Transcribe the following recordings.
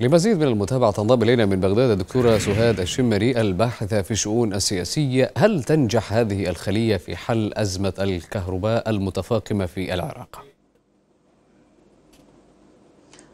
لمزيد من المتابعة تنضم إلينا من بغداد الدكتورة سهاد الشمري الباحثة في الشؤون السياسية هل تنجح هذه الخلية في حل أزمة الكهرباء المتفاقمة في العراق؟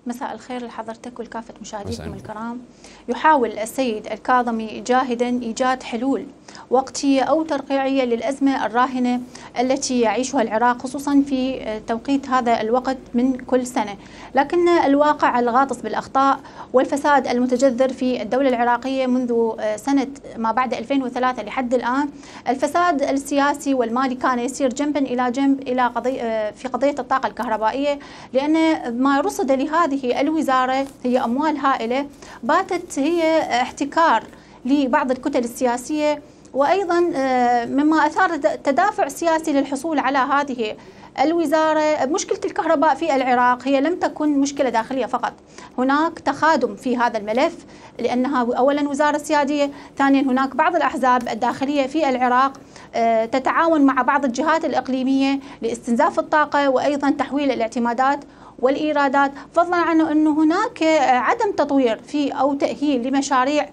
مساء الخير لحضرتك ولكافة مشاهديكم الكرام يحاول السيد الكاظمي جاهدا إيجاد حلول وقتية أو ترقيعية للأزمة الراهنة التي يعيشها العراق خصوصا في آه، توقيت هذا الوقت من كل سنة لكن الواقع الغاطس بالأخطاء والفساد المتجذر في الدولة العراقية منذ آه، سنة ما بعد 2003 لحد الآن الفساد السياسي والمالي كان يسير جنبا إلى جنب إلى قضية آه، في قضية الطاقة الكهربائية لأن ما رصد لهذه الوزارة هي أموال هائلة باتت هي احتكار لبعض الكتل السياسية وأيضا آه، مما أثار تدافع سياسي للحصول على هذه الوزارة مشكلة الكهرباء في العراق هي لم تكن مشكلة داخلية فقط هناك تخادم في هذا الملف لأنها أولا وزارة سيادية ثانيا هناك بعض الأحزاب الداخلية في العراق آه، تتعاون مع بعض الجهات الإقليمية لاستنزاف الطاقة وأيضا تحويل الاعتمادات والإيرادات فضلا عن أنه هناك عدم تطوير في أو تأهيل لمشاريع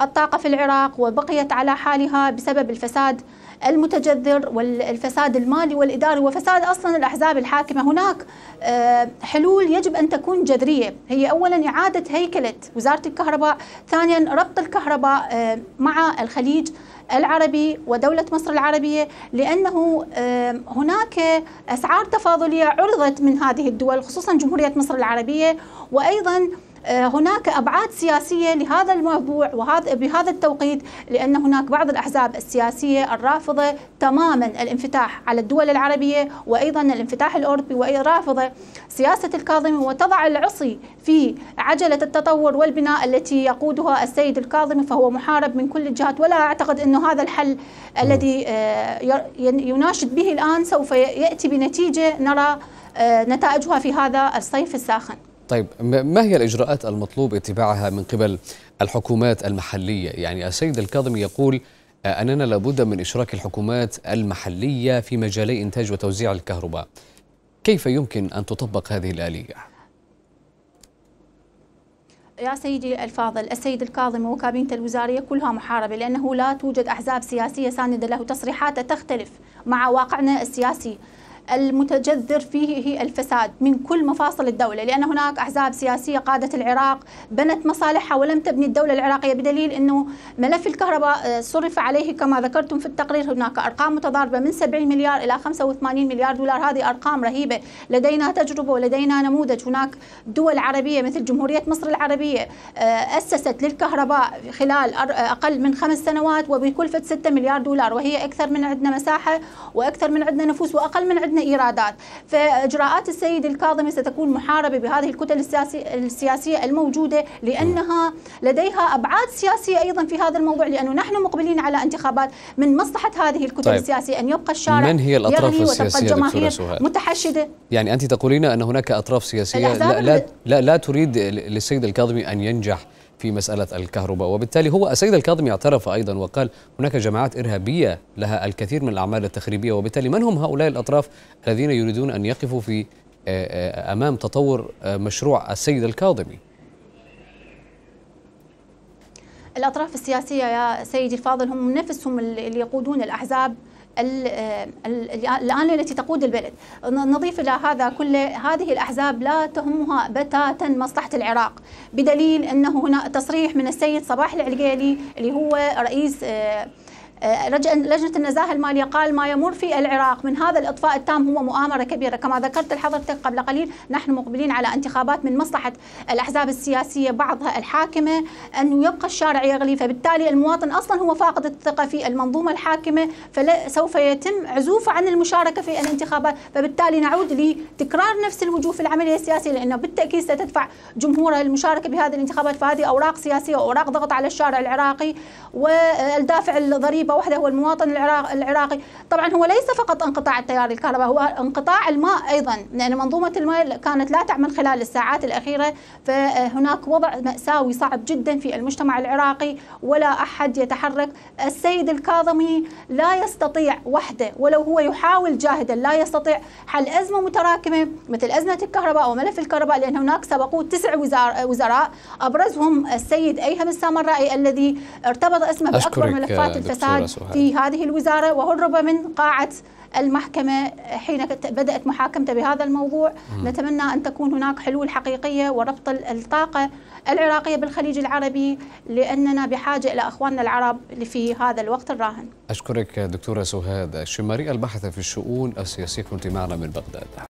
الطاقة في العراق وبقيت على حالها بسبب الفساد المتجذر والفساد المالي والإداري وفساد أصلا الأحزاب الحاكمة هناك آه، حلول يجب أن تكون جذرية هي أولا إعادة هيكلة وزارة الكهرباء ثانيا ربط الكهرباء آه، مع الخليج العربي ودولة مصر العربية لأنه آه، هناك أسعار تفاضلية عرضت من هذه الدول خصوصا جمهورية مصر العربية وأيضا آه، هناك ابعاد سياسيه لهذا الموضوع وهذا بهذا التوقيت لان هناك بعض الاحزاب السياسيه الرافضه تماما الانفتاح على الدول العربيه وايضا الانفتاح الاوروبي وهي رافضه سياسه الكاظمي وتضع العصي في عجله التطور والبناء التي يقودها السيد الكاظمي فهو محارب من كل الجهات ولا اعتقد انه هذا الحل الذي آه، يناشد به الان سوف ياتي بنتيجه نرى آه، نتائجها في هذا الصيف الساخن طيب ما هي الإجراءات المطلوب اتباعها من قبل الحكومات المحلية يعني السيد الكاظم يقول آه، أننا لابد من إشراك الحكومات المحلية في مجالي إنتاج وتوزيع الكهرباء كيف يمكن أن تطبق هذه الآلية؟ يا سيدي الفاضل السيد الكاظم وكابينة الوزارية كلها محاربة لأنه لا توجد أحزاب سياسية ساندة له تصريحاته تختلف مع واقعنا السياسي المتجذر فيه هي الفساد من كل مفاصل الدولة لأن هناك أحزاب سياسية قادت العراق بنت مصالحها ولم تبني الدولة العراقية بدليل أنه ملف الكهرباء آه، صرف عليه كما ذكرتم في التقرير هناك أرقام متضاربة من 70 مليار إلى 85 مليار دولار هذه أرقام رهيبة لدينا تجربة ولدينا نموذج هناك دول عربية مثل جمهورية مصر العربية آه، أسست للكهرباء خلال آه، أقل من خمس سنوات وبكلفة 6 مليار دولار وهي أكثر من عندنا مساحة وأكثر من عندنا نفوس وأقل من عندنا عندنا ايرادات فاجراءات السيد الكاظمي ستكون محاربه بهذه الكتل السياسيه الموجوده لانها لديها ابعاد سياسيه ايضا في هذا الموضوع لانه نحن مقبلين على انتخابات من مصلحه هذه الكتل طيب. السياسيه ان يبقى الشارع من هي الاطراف السياسيه متحشده يعني انت تقولين ان هناك اطراف سياسيه لا, لا لا لا تريد للسيد الكاظمي ان ينجح في مسألة الكهرباء وبالتالي هو السيد الكاظمي اعترف أيضا وقال هناك جماعات إرهابية لها الكثير من الأعمال التخريبية وبالتالي من هم هؤلاء الأطراف الذين يريدون أن يقفوا في آه، آه، أمام تطور آه، مشروع السيد الكاظمي الأطراف السياسية يا سيدي الفاضل هم نفسهم اللي يقودون الأحزاب الآن التي تقود البلد نضيف إلى هذا كل هذه الأحزاب لا تهمها بتاتا مصلحة العراق بدليل أنه هنا تصريح من السيد صباح العلقيلي اللي هو رئيس آه، لجنة النزاهة المالية قال ما يمر في العراق من هذا الإطفاء التام هو مؤامرة كبيرة كما ذكرت لحضرتك قبل قليل نحن مقبلين على انتخابات من مصلحة الأحزاب السياسية بعضها الحاكمة أن يبقى الشارع يغلي فبالتالي المواطن أصلا هو فاقد الثقة في المنظومة الحاكمة فسوف يتم عزوفه عن المشاركة في الانتخابات فبالتالي نعود لتكرار نفس الوجوه في العملية السياسية لأنه بالتأكيد ستدفع جمهوره المشاركة بهذه الانتخابات فهذه أوراق سياسية وأوراق ضغط على الشارع العراقي والدافع الضريبة بضريبه واحده هو المواطن العراقي طبعا هو ليس فقط انقطاع التيار الكهرباء هو انقطاع الماء ايضا لان منظومه الماء كانت لا تعمل خلال الساعات الاخيره فهناك وضع ماساوي صعب جدا في المجتمع العراقي ولا احد يتحرك السيد الكاظمي لا يستطيع وحده ولو هو يحاول جاهدا لا يستطيع حل ازمه متراكمه مثل ازمه الكهرباء او ملف الكهرباء لان هناك سبقوه تسع وزراء ابرزهم السيد ايهم السامرائي الذي ارتبط اسمه باكبر ملفات الفساد في هذه الوزارة وهرب من قاعة المحكمة حين بدأت محاكمته بهذا الموضوع م. نتمنى أن تكون هناك حلول حقيقية وربط الطاقة العراقية بالخليج العربي لأننا بحاجة إلى أخواننا العرب في هذا الوقت الراهن أشكرك دكتورة سهاد الشماري البحث في الشؤون السياسية كنت معنا من بغداد